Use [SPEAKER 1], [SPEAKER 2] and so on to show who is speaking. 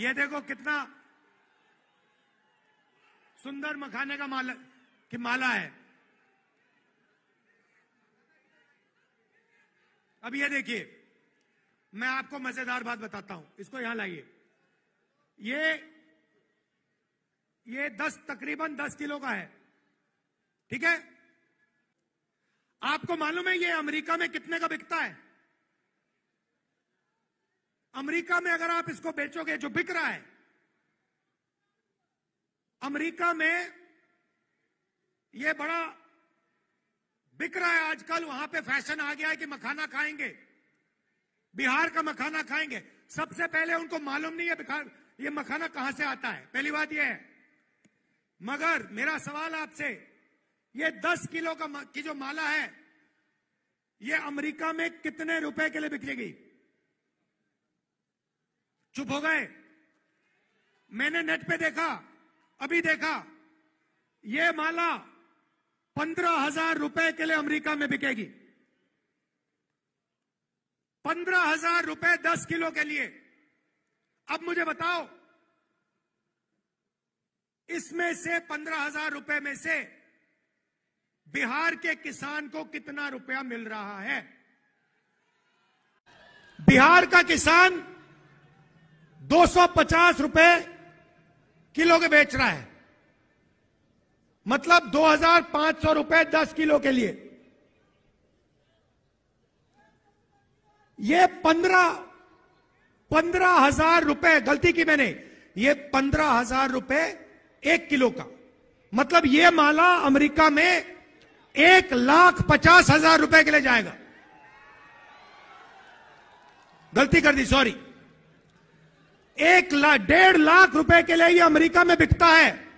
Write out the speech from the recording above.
[SPEAKER 1] ये देखो कितना सुंदर मखाने का माला की माला है अब ये देखिए मैं आपको मजेदार बात बताता हूं इसको यहां लाइए ये ये दस तकरीबन दस किलो का है ठीक है आपको मालूम है ये अमेरिका में कितने का बिकता है अमेरिका में अगर आप इसको बेचोगे जो बिक रहा है अमेरिका में ये बड़ा बिक रहा है आजकल वहां पे फैशन आ गया है कि मखाना खाएंगे बिहार का मखाना खाएंगे सबसे पहले उनको मालूम नहीं है ये मखाना कहां से आता है पहली बात यह है मगर मेरा सवाल आपसे ये दस किलो का की जो माला है ये अमेरिका में कितने रुपए के लिए बिकेगी चुप हो गए मैंने नेट पे देखा अभी देखा ये माला पंद्रह हजार रुपए के लिए अमेरिका में बिकेगी पंद्रह हजार रुपए दस किलो के लिए अब मुझे बताओ इसमें से पंद्रह हजार रुपए में से बिहार के किसान को कितना रुपया मिल रहा है बिहार का किसान 250 रुपए किलो के बेच रहा है मतलब 2,500 रुपए 10 किलो के लिए ये पंद्रह पंद्रह हजार रुपए गलती की मैंने ये पंद्रह हजार रुपए एक किलो का मतलब ये माला अमेरिका में एक लाख पचास हजार रुपए के लिए जाएगा गलती कर दी सॉरी एक ला, डेढ़ लाख रुपए के लिए ये अमेरिका में बिकता है